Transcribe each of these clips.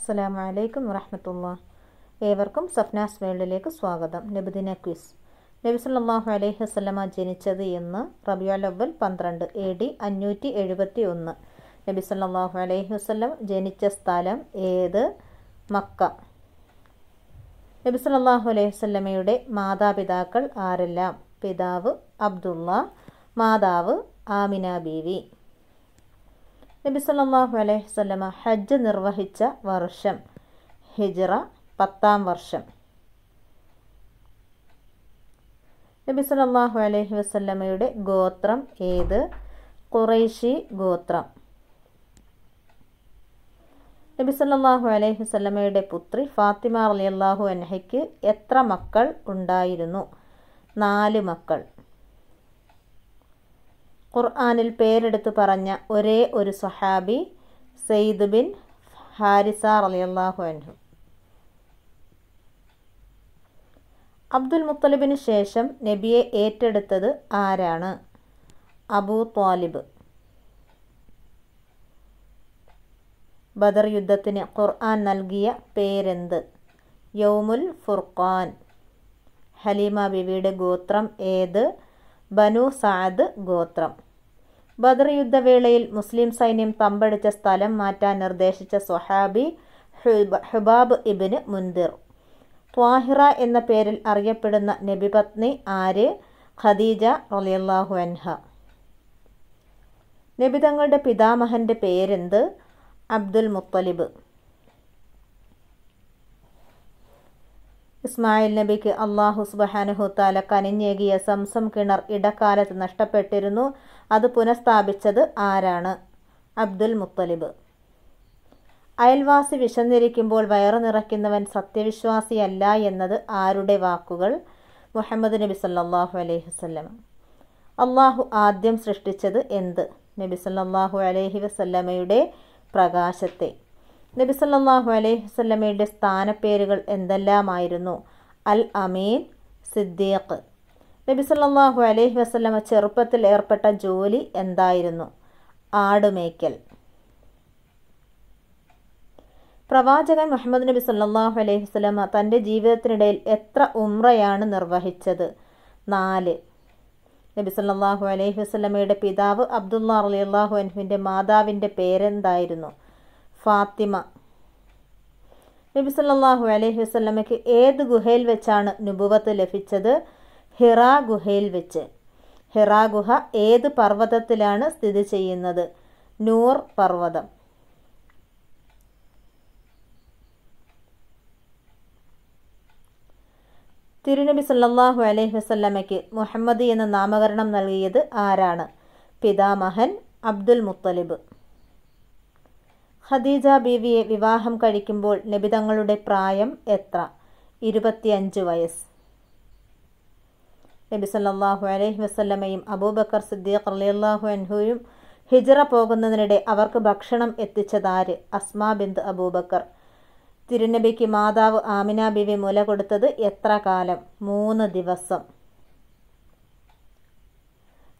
അസ്സലാമു അലൈക്കും വറഹമത്തുള്ള ഏവർക്കും സഫ്നാസ് വേൾഡിലേക്ക് സ്വാഗതം നബിദിന ക്വിസ് നബി സല്ലാഹു അലൈഹി വസ്ലമ ജനിച്ചത് എന്ന് റബിയുലവൽ പന്ത്രണ്ട് എ ഡി അഞ്ഞൂറ്റി എഴുപത്തി ഒന്ന് നബി സല്ലാഹു അലൈഹി വസ്ലം ജനിച്ച സ്ഥലം ഏത് മക്ക നബി സല്ലാഹു അലൈഹി വസ്ലമയുടെ മാതാപിതാക്കൾ ആരെല്ലാം പിതാവ് അബ്ദുള്ള മാതാവ് ആമിന ബീവി നബി സല്ലാഹു അലൈഹി സ്വലമ ഹജ്ജ് നിർവഹിച്ച വർഷം ഹിജറ പത്താം വർഷം നബി സല്ലാഹു അലൈഹി വസ്ലമയുടെ ഗോത്രം ഏത് കുറൈശി ഗോത്രം നബി സല്ലാഹു അലൈഹി വസ്ലമയുടെ പുത്രി ഫാത്തിമ അലി അള്ളാഹു അൻഹയ്ക്ക് എത്ര മക്കൾ ഉണ്ടായിരുന്നു നാല് മക്കൾ ഖുർആാനിൽ പേരെടുത്ത് പറഞ്ഞ ഒരേ ഒരു സഹാബി സെയ്ദ് ബിൻ ഹാരിസ റലിയല്ലാഹു അൻഹു അബ്ദുൽ മുത്തലിബിന് ശേഷം നബിയെ ഏറ്റെടുത്തത് ആരാണ് അബൂ ത്വാലിബ് ബദർ യുദ്ധത്തിന് ഖുർആൻ നൽകിയ പേരെന്ത് യൗമുൽ ഫുർഖാൻ ഹലീമ ബിബിയുടെ ഗോത്രം ഏത് ബനു സാദ് ഗോത്രം ബദർ യുദ്ധവേളയിൽ മുസ്ലിം സൈന്യം തമ്പടിച്ച സ്ഥലം മാറ്റാൻ നിർദ്ദേശിച്ച സൊഹാബി ഹുബാബ് ഇബിന് മുൻതിർ ത്വാഹിറ എന്ന പേരിൽ അറിയപ്പെടുന്ന നബിപത്നി ആര് ഖദീജ റലിയല്ലാഹു അൻഹ നബി തങ്ങളുടെ പിതാമഹൻ്റെ പേരെന്ത് അബ്ദുൽ മുത്തലിബ് ഇസ്മായിൽ നബിക്ക് അള്ളാഹു സുബഹാനുഹു താല കനിഞ്ഞേകിയ സംസം കിണർ ഇടക്കാലത്ത് നഷ്ടപ്പെട്ടിരുന്നു അത് പുനഃസ്ഥാപിച്ചത് ആരാണ് അബ്ദുൽ മുത്തലിബ് അയൽവാസി വിശന്നിരിക്കുമ്പോൾ വയറു നിറയ്ക്കുന്നവൻ സത്യവിശ്വാസിയല്ല എന്നത് ആരുടെ വാക്കുകൾ മുഹമ്മദ് നബി സല്ലാഹു അലൈഹി വസ്ലം അള്ളാഹു ആദ്യം സൃഷ്ടിച്ചത് എന്ത് നബി സല്ലാഹു അലൈഹി വസല്ലമയുടെ പ്രകാശത്തെ നബി സല്ലാഹു അലൈഹി വസല്ലമയുടെ സ്ഥാനപ്പേരുകൾ എന്തെല്ലാമായിരുന്നു അൽ അമീൻ സിദ്ദീഖ് നബിസല്ലാഹു അലൈഹി വസ്ലമ ചെറുപ്പത്തിൽ ഏർപ്പെട്ട ജോലി എന്തായിരുന്നു ആടുമേക്കൽ പ്രവാചകൻ മുഹമ്മദ് നബി സല്ലാഹു അലൈഹി വസ്ലമ തൻ്റെ ജീവിതത്തിനിടയിൽ എത്ര ഉമ്രയാണ് നിർവഹിച്ചത് നാല് നബി സല്ലാഹു അലൈഹി വസ്ലമയുടെ പിതാവ് അബ്ദുല്ല അലി അള്ളാഹു അൻഹുവിൻ്റെ മാതാവിൻ്റെ പേരെന്തായിരുന്നു ഫാത്തിമ നബി സല്ലാഹു അലൈഹി വസ്ലമയ്ക്ക് ഏത് ഗുഹയിൽ വെച്ചാണ് നുബുവത്ത് ലഭിച്ചത് ഹിറ ഗുഹയിൽ വെച്ച് ഹിറ ഗുഹ ഏത് പർവ്വതത്തിലാണ് സ്ഥിതി ചെയ്യുന്നത് നൂർ പർവ്വതം തിരുനബി സല്ലാഹു അലൈഹി വസ്ല്ലമയ്ക്ക് മുഹമ്മദ് എന്ന നാമകരണം നൽകിയത് ആരാണ് പിതാമഹൻ അബ്ദുൽ മുത്തലിബ് ഖദീജ ബീവിയെ വിവാഹം കഴിക്കുമ്പോൾ നബി തങ്ങളുടെ പ്രായം എത്ര ഇരുപത്തിയഞ്ച് വയസ്സ് നബി സല്ലാഹു അലൈഹി വസ്ല്ലമയും അബൂബക്കർ സിദ്ദീഖ് അലിയല്ലാഹു അൻഹുയും ഹിജറ പോകുന്നതിനിടെ അവർക്ക് ഭക്ഷണം എത്തിച്ചതാര് അസ്മാ ബിന്ദ് അബൂബക്കർ തിരുനബിക്ക് മാതാവ് ആമിന ബിവി മുല കൊടുത്തത് എത്ര കാലം മൂന്ന് ദിവസം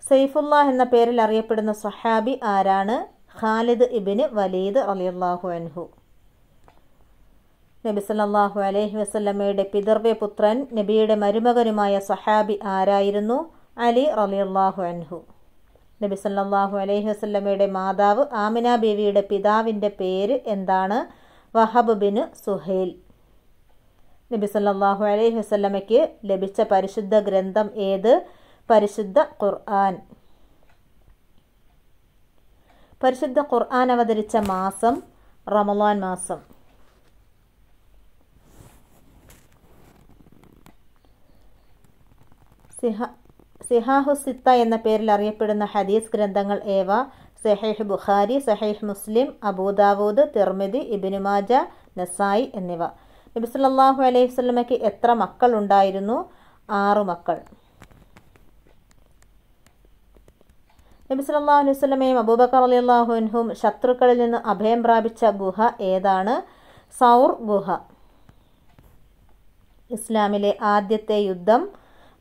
സൈഫുല്ല എന്ന പേരിൽ അറിയപ്പെടുന്ന സഹാബി ആരാണ് ഖാലിദ് ഇബിന് വലീദ് അലിയല്ലാഹു അൻഹു നബി സല്ലാഹു അലൈഹി വസ്ല്ലമ്മയുടെ പിതർവ്യ പുത്രൻ നബിയുടെ മരുമകനുമായ സഹാബി ആരായിരുന്നു അലി അള്ളാഹു അൻഹു നബി സല്ലാഹു അലൈഹി വസ്ല്ലമ്മയുടെ മാതാവ് ആമിന ബീവിയുടെ പിതാവിൻ്റെ പേര് എന്താണ് വഹബ് ബിൻ സുഹൈൽ നബി സല്ലാഹു അലൈഹി വസ്ല്ലമ്മയ്ക്ക് ലഭിച്ച പരിശുദ്ധ ഗ്രന്ഥം ഏത് പരിശുദ്ധ ഖുർആൻ പരിശുദ്ധ ഖുർആൻ അവതരിച്ച മാസം റമലാൻ മാസം സിഹ സിഹാഹുസിത്ത എന്ന പേരിൽ അറിയപ്പെടുന്ന ഹദീസ് ഗ്രന്ഥങ്ങൾ ഏവ സഹീഹ് ബുഖാരി സഹീഹ് മുസ്ലിം അബൂദാവൂദ് തിർമിതി ഇബിനുമാജ നസായി എന്നിവ നബി സല്ലാഹു അലൈഹി വസ്ലമയ്ക്ക് എത്ര മക്കൾ ഉണ്ടായിരുന്നു ആറു മക്കൾ നബി സല്ലാഹു അലൈഹി വസ്ലമയും അബൂബക്കർ അലി അള്ളാഹുഹും ശത്രുക്കളിൽ നിന്ന് അഭയം പ്രാപിച്ച ഗുഹ ഏതാണ് സൗർ ഗുഹ ഇസ്ലാമിലെ ആദ്യത്തെ യുദ്ധം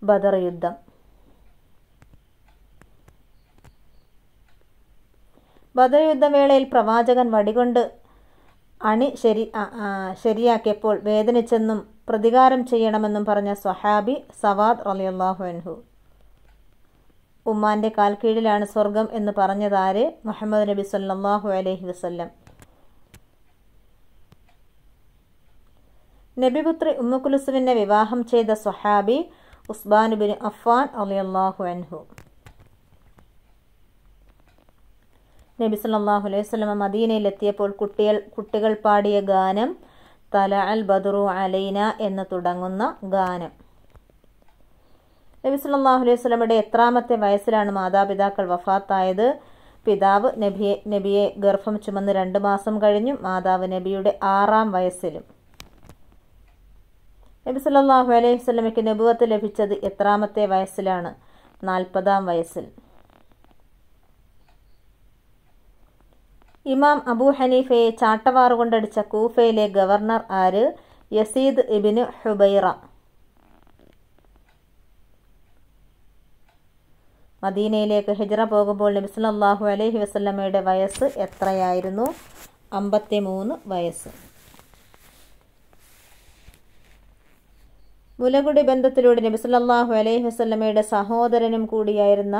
ബദർ യുദ്ധം ബദർ യുദ്ധവേളയിൽ പ്രവാചകൻ വടികൊണ്ട് അണി ശരി ശരിയാക്കിയപ്പോൾ വേദനിച്ചെന്നും പ്രതികാരം ചെയ്യണമെന്നും പറഞ്ഞ സ്വഹാബി സവാദ് റലിയല്ലാഹു അൻഹു ഉമ്മാന്റെ കാൽക്കീഴിലാണ് സ്വർഗം എന്ന് പറഞ്ഞതാര് മുഹമ്മദ് നബി സല്ലാഹു അലൈഹി വസ്ല്ലം നബിപുത്രി ഉമ്മുക്കുലുസുവിനെ വിവാഹം ചെയ്ത സ്വഹാബി ഉസ്ബാനുബിൻ അഫാൻ അലി അള്ളാഹു അൻഹു നബി സല്ലാഹു അലൈഹി സ്വലമ മദീനയിലെത്തിയപ്പോൾ കുട്ടികൾ കുട്ടികൾ പാടിയ ഗാനം തല അൽ ബദറു അലൈന എന്ന് തുടങ്ങുന്ന ഗാനം നബി സല്ലാഹു അലൈഹി സ്വലമയുടെ എത്രാമത്തെ വയസ്സിലാണ് മാതാപിതാക്കൾ വഫാത്തായത് പിതാവ് നബിയെ നബിയെ ഗർഭം ചുമന്ന് രണ്ട് മാസം കഴിഞ്ഞും മാതാവ് നബിയുടെ ആറാം വയസ്സിലും നബി സല്ലാഹു അലൈഹി വസ്ലമയ്ക്ക് നബുവത്ത് ലഭിച്ചത് എത്രാമത്തെ വയസ്സിലാണ് നാൽപ്പതാം വയസ്സിൽ ഇമാം അബൂ ഹനീഫയെ ചാട്ടവാറു കൊണ്ടടിച്ച കൂഫയിലെ ഗവർണർ ആര് യസീദ് ഇബിന് ഹുബൈറ മദീനയിലേക്ക് ഹിജറ പോകുമ്പോൾ നബി സല്ലല്ലാഹു അലൈഹി വസല്ലമയുടെ വയസ്സ് എത്രയായിരുന്നു അമ്പത്തി മൂന്ന് വയസ്സ് മുലകുടി ബന്ധത്തിലൂടെ നബി സല്ലാഹു അലൈഹി വസ്ലമയുടെ സഹോദരനും കൂടിയായിരുന്ന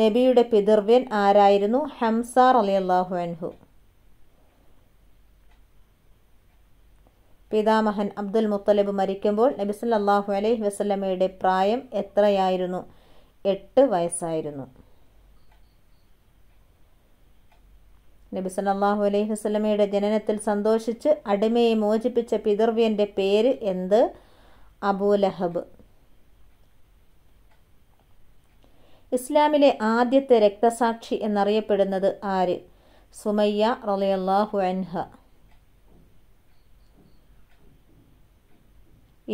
നബിയുടെ പിതൃവ്യൻ ആരായിരുന്നു ഹംസാർ അലി അള്ളാഹു അൻഹു പിതാമഹൻ അബ്ദുൽ മുത്തലിബ് മരിക്കുമ്പോൾ നബി സല്ലാഹു അലൈഹി വസ്ലമയുടെ പ്രായം എത്രയായിരുന്നു എട്ട് വയസ്സായിരുന്നു നബി സല്ലാഹു അലൈഹി വസ്ലമയുടെ ജനനത്തിൽ സന്തോഷിച്ച് അടിമയെ മോചിപ്പിച്ച പിതൃവ്യന്റെ പേര് എന്ത് അബൂലഹബ് ഇസ്ലാമിലെ ആദ്യത്തെ രക്തസാക്ഷി എന്നറിയപ്പെടുന്നത് ആര് സുമയ്യ റളിയല്ലാഹു അൻഹ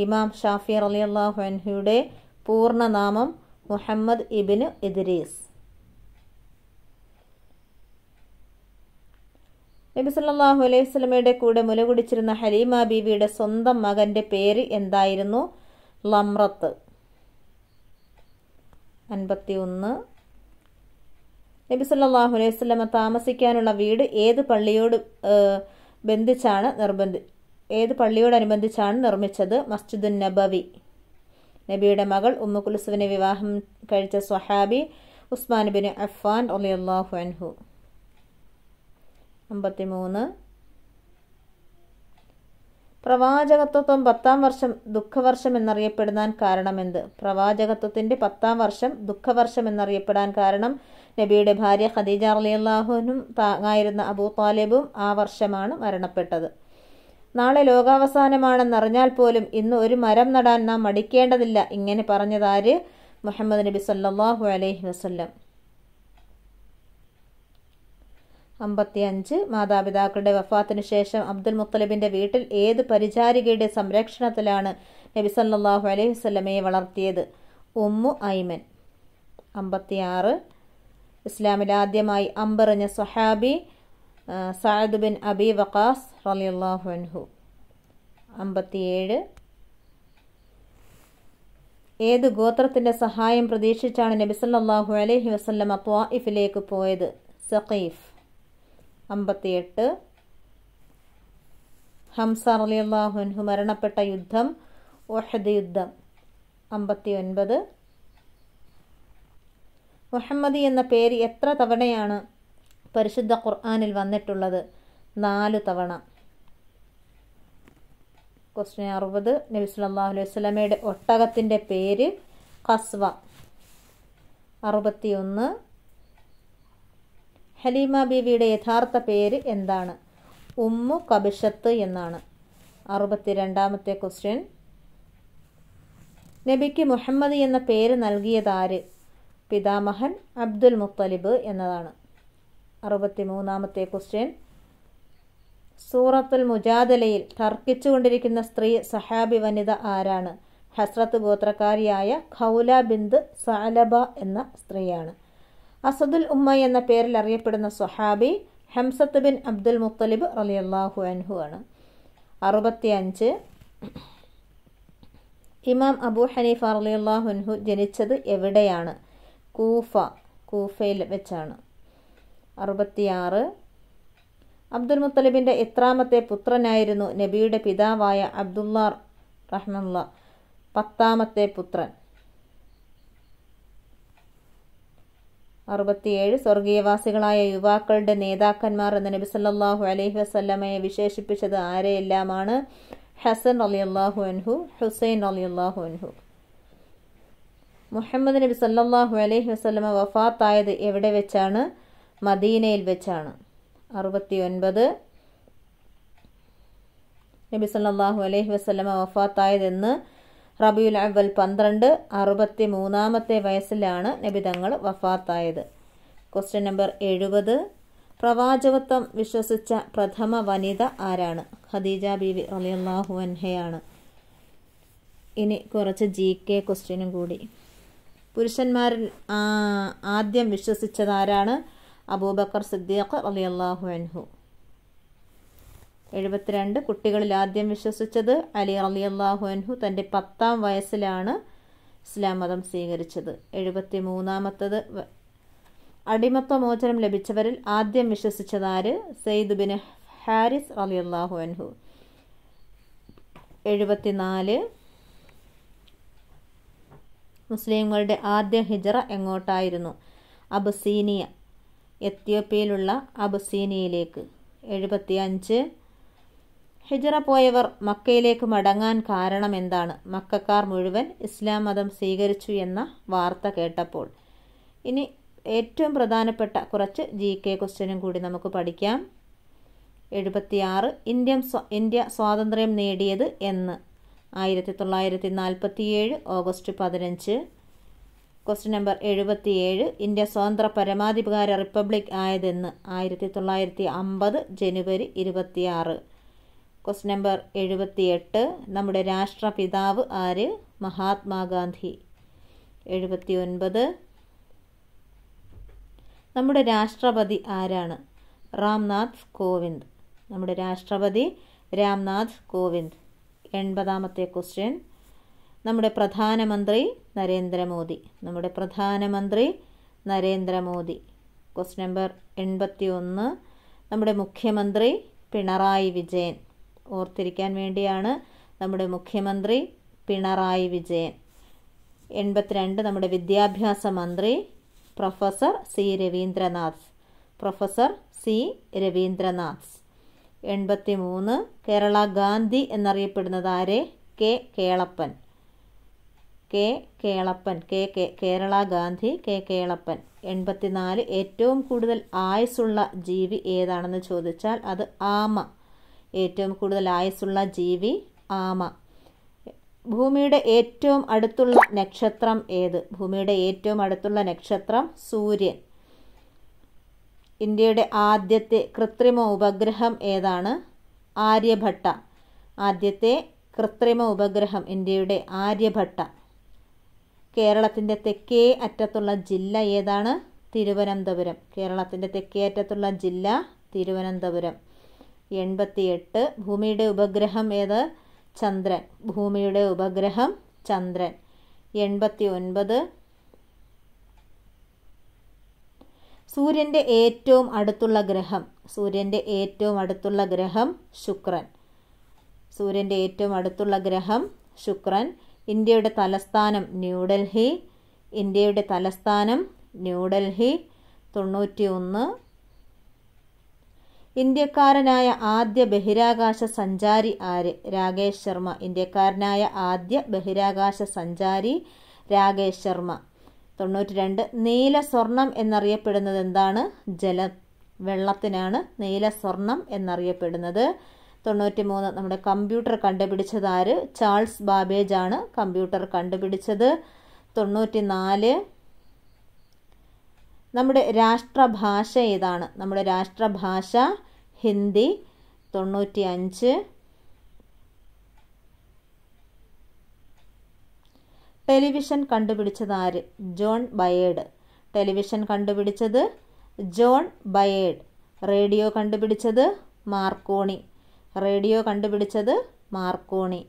ഇമാം ഷാഫി റളിയല്ലാഹു അൻഹയുടെ പൂർണ്ണനാമം മുഹമ്മദ് ഇബിന് ഇദ്രീസ് നബി സല്ലാഹു അലൈഹി സ്വലമയുടെ കൂടെ മുല കുടിച്ചിരുന്ന ഹലീമ ബീവിയുടെ സ്വന്തം മകൻ്റെ പേര് എന്തായിരുന്നു ലമ്രത്ത് അൻപത്തി ഒന്ന് നബി സല്ലാഹു അലൈഹി സ്വലമ താമസിക്കാനുള്ള വീട് ഏത് പള്ളിയോട് ബന്ധിച്ചാണ് നിർബന്ധി ഏത് പള്ളിയോടനുബന്ധിച്ചാണ് നിർമ്മിച്ചത് മസ്ജിദുൻ നബവി നബിയുടെ മകൾ ഉമ്മുക്കുലുസുവിനെ വിവാഹം കഴിച്ച സ്വഹാബി ഉസ്മാൻ ബിൻ അഫ്ഫാൻ അലിയല്ലാഹു അൻഹു അമ്പത്തിമൂന്ന് പ്രവാചകത്വം പത്താം വർഷം ദുഃഖവർഷം എന്നറിയപ്പെടാൻ കാരണമെന്ത് പ്രവാചകത്വത്തിൻ്റെ പത്താം വർഷം ദുഃഖവർഷം എന്നറിയപ്പെടാൻ കാരണം നബിയുടെ ഭാര്യ ഖദീജ അലിയല്ലാഹുവിനും താങ്ങായിരുന്ന അബൂ താലിബും ആ വർഷമാണ് മരണപ്പെട്ടത് നാളെ ലോകാവസാനമാണെന്നറിഞ്ഞാൽ പോലും ഇന്ന് ഒരു മരം നടാൻ നാം മടിക്കേണ്ടതില്ല ഇങ്ങനെ പറഞ്ഞതാര് മുഹമ്മദ് നബി സല്ലാഹു അലൈഹി വസ്ല്ലം അമ്പത്തിയഞ്ച് മാതാപിതാക്കളുടെ വഫാത്തിനു ശേഷം അബ്ദുൽ മുത്തലിബിൻ്റെ വീട്ടിൽ ഏത് പരിചാരികയുടെ സംരക്ഷണത്തിലാണ് നബി സല്ലാഹു അലൈഹി വസ്ലമയെ വളർത്തിയത് ഉമ്മു ഐമൻ അമ്പത്തിയാറ് ഇസ്ലാമിൽ ആദ്യമായി അമ്പറിഞ്ഞ സൊഹാബി സഅദ് ബിൻ അബി വഖാസ് റലിയല്ലാഹു അൻഹു അമ്പത്തിയേഴ് ഏത് ഗോത്രത്തിൻ്റെ സഹായം പ്രതീക്ഷിച്ചാണ് നബിസല്ലാഹു അലൈഹി വസ്ലമ ത്വാഇഫിലേക്ക് പോയത് സഖീഫ് അമ്പത്തിയെട്ട് ഹംസ അലി അള്ളാഹുൻഹു മരണപ്പെട്ട യുദ്ധം ഒഹദ് യുദ്ധം അമ്പത്തി ഒൻപത് മുഹമ്മദി എന്ന പേര് എത്ര തവണയാണ് പരിശുദ്ധ ഖുർആാനിൽ വന്നിട്ടുള്ളത് നാല് തവണ ക്വസ്റ്റ്യൻ അറുപത് നബിസ്വല്ലാഹു അലൈഹി വസ്ലമയുടെ ഒട്ടകത്തിൻ്റെ പേര് കസ്വ അറുപത്തിയൊന്ന് ഹലീമ ബീവിയുടെ യഥാർത്ഥ പേര് എന്താണ് ഉമ്മു കബിഷത്ത് എന്നാണ് അറുപത്തിരണ്ടാമത്തെ ക്വസ്റ്റ്യൻ നബിക്ക് മുഹമ്മദ് എന്ന പേര് നൽകിയതാര് പിതാമഹൻ അബ്ദുൽ മുത്തലിബ് എന്നതാണ് അറുപത്തി മൂന്നാമത്തെ ക്വസ്റ്റ്യൻ സൂറത്തുൽ മുജാദലയിൽ തർക്കിച്ചുകൊണ്ടിരിക്കുന്ന സ്ത്രീ സഹാബി വനിത ആരാണ് ഹസ്രത്ത് ഗോത്രക്കാരിയായ ഖൗല ബിന്ദ് സാലബ എന്ന സ്ത്രീയാണ് അസദുൽ ഉമ്മ എന്ന പേരിൽ അറിയപ്പെടുന്ന സ്വഹാബി ഹംസത്ത് ബിൻ അബ്ദുൽ മുത്തലിബ് അലി അള്ളാഹു അൻഹു ആണ് അഞ്ച് ഇമാം അബു ഹനീഫ അലി അള്ളാഹു അൻഹു ജനിച്ചത് എവിടെയാണ് കൂഫ കൂഫയിൽ വെച്ചാണ് അറുപത്തിയാറ് അബ്ദുൽ മുത്തലിബിൻ്റെ എത്രാമത്തെ പുത്രനായിരുന്നു നബിയുടെ പിതാവായ അബ്ദുല്ലാർ റഹ്മുള്ള പത്താമത്തെ പുത്രൻ അറുപത്തിയേഴ് സ്വർഗീയവാസികളായ യുവാക്കളുടെ നേതാക്കന്മാർ എന്ന നബി സല്ലാഹു അലൈഹി വസ്ല്ലമയെ വിശേഷിപ്പിച്ചത് ആരെയെല്ലാമാണ് ഹസൻ അലി അള്ളാഹു അൻഹു ഹുസൈൻ അലി അള്ളാഹു അൻഹു മുഹമ്മദ് നബി സല്ലാഹു അലൈഹി വസ്ലമ വഫാത്തായത് എവിടെ വെച്ചാണ് മദീനയിൽ വെച്ചാണ് ഒൻപത് നബി സല്ലാഹു അലൈഹി വസ്ലമ വഫാത്തായതെന്ന് റബിയുൽ അവൽ പന്ത്രണ്ട് അറുപത്തി മൂന്നാമത്തെ വയസ്സിലാണ് തങ്ങൾ വഫാത്തായത് ക്വസ്റ്റ്യൻ നമ്പർ എഴുപത് പ്രവാചകത്വം വിശ്വസിച്ച പ്രഥമ വനിത ആരാണ് ഖദീജ ബിവി അലിയല്ലാഹു അൻഹയാണ് ഇനി കുറച്ച് ജി കെ ക്വസ്റ്റ്യനും കൂടി പുരുഷന്മാരിൽ ആദ്യം വിശ്വസിച്ചതാരാണ് അബൂബക്കർ സിദ്ദീഖ് അലിയല്ലാഹു അൻഹു എഴുപത്തിരണ്ട് കുട്ടികളിൽ ആദ്യം വിശ്വസിച്ചത് അലി അലി അള്ളാഹു അൻഹു തൻ്റെ പത്താം വയസ്സിലാണ് ഇസ്ലാം മതം സ്വീകരിച്ചത് എഴുപത്തി മൂന്നാമത്തത് അടിമത്വ മോചനം ലഭിച്ചവരിൽ ആദ്യം വിശ്വസിച്ചതാര് സെയ്ദ് ബിൻ ഹാരിസ് അലി അള്ളാഹു അൻഹു എഴുപത്തിനാല് മുസ്ലിങ്ങളുടെ ആദ്യ ഹിജറ എങ്ങോട്ടായിരുന്നു അബസീനിയ എത്യോപ്യയിലുള്ള അബസീനിയയിലേക്ക് എഴുപത്തിയഞ്ച് ഹിജറ പോയവർ മക്കയിലേക്ക് മടങ്ങാൻ കാരണം എന്താണ് മക്കാർ മുഴുവൻ ഇസ്ലാം മതം സ്വീകരിച്ചു എന്ന വാർത്ത കേട്ടപ്പോൾ ഇനി ഏറ്റവും പ്രധാനപ്പെട്ട കുറച്ച് ജി കെ ക്വസ്റ്റ്യനും കൂടി നമുക്ക് പഠിക്കാം എഴുപത്തിയാറ് ഇന്ത്യൻ ഇന്ത്യ സ്വാതന്ത്ര്യം നേടിയത് എന്ന് ആയിരത്തി തൊള്ളായിരത്തി നാൽപ്പത്തിയേഴ് ഓഗസ്റ്റ് പതിനഞ്ച് ക്വസ്റ്റ്യൻ നമ്പർ എഴുപത്തിയേഴ് ഇന്ത്യ സ്വതന്ത്ര പരമാധികാര റിപ്പബ്ലിക് ആയതെന്ന് ആയിരത്തി തൊള്ളായിരത്തി അമ്പത് ജനുവരി ഇരുപത്തിയാറ് ക്വസ്റ്റ് നമ്പർ എഴുപത്തിയെട്ട് നമ്മുടെ രാഷ്ട്രപിതാവ് ആര് മഹാത്മാഗാന്ധി എഴുപത്തി ഒൻപത് നമ്മുടെ രാഷ്ട്രപതി ആരാണ് രാംനാഥ് കോവിന്ദ് നമ്മുടെ രാഷ്ട്രപതി രാംനാഥ് കോവിന്ദ് എൺപതാമത്തെ ക്വസ്റ്റ്യൻ നമ്മുടെ പ്രധാനമന്ത്രി നരേന്ദ്രമോദി നമ്മുടെ പ്രധാനമന്ത്രി നരേന്ദ്രമോദി ക്വസ്റ്റ് നമ്പർ എൺപത്തി ഒന്ന് നമ്മുടെ മുഖ്യമന്ത്രി പിണറായി വിജയൻ ഓർത്തിരിക്കാൻ വേണ്ടിയാണ് നമ്മുടെ മുഖ്യമന്ത്രി പിണറായി വിജയൻ എൺപത്തിരണ്ട് നമ്മുടെ വിദ്യാഭ്യാസ മന്ത്രി professor C Ravindranath professor C Ravindranath എൺപത്തി മൂന്ന് കേരള ഗാന്ധി എന്നറിയപ്പെടുന്നത് ആരെ K Kelappan K Kelappan K K Kerala Gandhi K Kelappan എൺപത്തിനാല് ഏറ്റവും കൂടുതൽ ആയുസുള്ള ജീവി ഏതാണെന്ന് ചോദിച്ചാൽ അത് ആമ ഏറ്റവും കൂടുതൽ ആയുസ്സുള്ള ജീവി ആമ ഭൂമിയുടെ ഏറ്റവും അടുത്തുള്ള നക്ഷത്രം ഏത് ഭൂമിയുടെ ഏറ്റവും അടുത്തുള്ള നക്ഷത്രം സൂര്യൻ ഇന്ത്യയുടെ ആദ്യത്തെ കൃത്രിമ ഉപഗ്രഹം ഏതാണ് ആര്യഭട്ട ആദ്യത്തെ കൃത്രിമ ഉപഗ്രഹം ഇന്ത്യയുടെ ആര്യഭട്ട കേരളത്തിൻ്റെ തെക്കേ അറ്റത്തുള്ള ജില്ല ഏതാണ് തിരുവനന്തപുരം കേരളത്തിൻ്റെ തെക്കേ അറ്റത്തുള്ള ജില്ല തിരുവനന്തപുരം എൺപത്തിയെട്ട് ഭൂമിയുടെ ഉപഗ്രഹം ഏത് ചന്ദ്രൻ ഭൂമിയുടെ ഉപഗ്രഹം ചന്ദ്രൻ എൺപത്തി ഒൻപത് സൂര്യൻ്റെ ഏറ്റവും അടുത്തുള്ള ഗ്രഹം സൂര്യൻ്റെ ഏറ്റവും അടുത്തുള്ള ഗ്രഹം ശുക്രൻ സൂര്യൻ്റെ ഏറ്റവും അടുത്തുള്ള ഗ്രഹം ശുക്രൻ ഇന്ത്യയുടെ തലസ്ഥാനം ന്യൂഡൽഹി ഇന്ത്യയുടെ തലസ്ഥാനം ന്യൂഡൽഹി തൊണ്ണൂറ്റി ഒന്ന് ഇന്ത്യക്കാരനായ ആദ്യ ബഹിരാകാശ സഞ്ചാരി ആര് രാകേഷ് ശർമ്മ ഇന്ത്യക്കാരനായ ആദ്യ ബഹിരാകാശ സഞ്ചാരി രാകേഷ് ശർമ്മ തൊണ്ണൂറ്റി രണ്ട് നീല സ്വർണം എന്നറിയപ്പെടുന്നത് എന്താണ് ജലം വെള്ളത്തിനാണ് നീല സ്വർണം എന്നറിയപ്പെടുന്നത് തൊണ്ണൂറ്റി മൂന്ന് നമ്മുടെ കമ്പ്യൂട്ടർ കണ്ടുപിടിച്ചത് ആര് ചാൾസ് ബാബേജ് ആണ് കമ്പ്യൂട്ടർ കണ്ടുപിടിച്ചത് തൊണ്ണൂറ്റി നാല് നമ്മുടെ രാഷ്ട്രഭാഷ ഏതാണ് നമ്മുടെ രാഷ്ട്രഭാഷ ഹിന്ദി തൊണ്ണൂറ്റി അഞ്ച് ടെലിവിഷൻ കണ്ടുപിടിച്ചത് ആര് ജോൺ ബയേഡ് ടെലിവിഷൻ കണ്ടുപിടിച്ചത് ജോൺ ബയേഡ് റേഡിയോ കണ്ടുപിടിച്ചത് മാർക്കോണി റേഡിയോ കണ്ടുപിടിച്ചത് മാർക്കോണി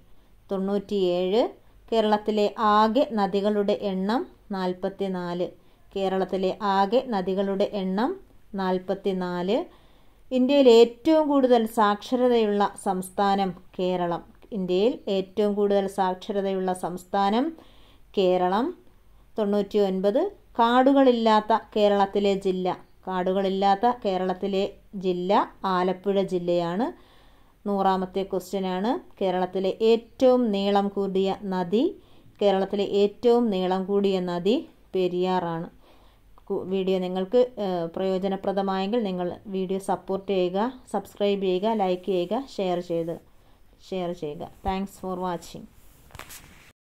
തൊണ്ണൂറ്റിയേഴ് കേരളത്തിലെ ആകെ നദികളുടെ എണ്ണം നാൽപ്പത്തി നാല് കേരളത്തിലെ ആകെ നദികളുടെ എണ്ണം നാൽപ്പത്തി നാല് ഇന്ത്യയിൽ ഏറ്റവും കൂടുതൽ സാക്ഷരതയുള്ള സംസ്ഥാനം കേരളം ഇന്ത്യയിൽ ഏറ്റവും കൂടുതൽ സാക്ഷരതയുള്ള സംസ്ഥാനം കേരളം തൊണ്ണൂറ്റി ഒൻപത് കാടുകളില്ലാത്ത കേരളത്തിലെ ജില്ല കാടുകളില്ലാത്ത കേരളത്തിലെ ജില്ല ആലപ്പുഴ ജില്ലയാണ് നൂറാമത്തെ ക്വസ്റ്റ്യനാണ് കേരളത്തിലെ ഏറ്റവും നീളം കൂടിയ നദി കേരളത്തിലെ ഏറ്റവും നീളം കൂടിയ നദി പെരിയാറാണ് വീഡിയോ നിങ്ങൾക്ക് പ്രയോജനപ്രദമായെങ്കിൽ നിങ്ങൾ വീഡിയോ സപ്പോർട്ട് ചെയ്യുക സബ്സ്ക്രൈബ് ചെയ്യുക ലൈക്ക് ചെയ്യുക ഷെയർ ചെയ്ത് ഷെയർ ചെയ്യുക താങ്ക്സ് ഫോർ വാച്ചിങ്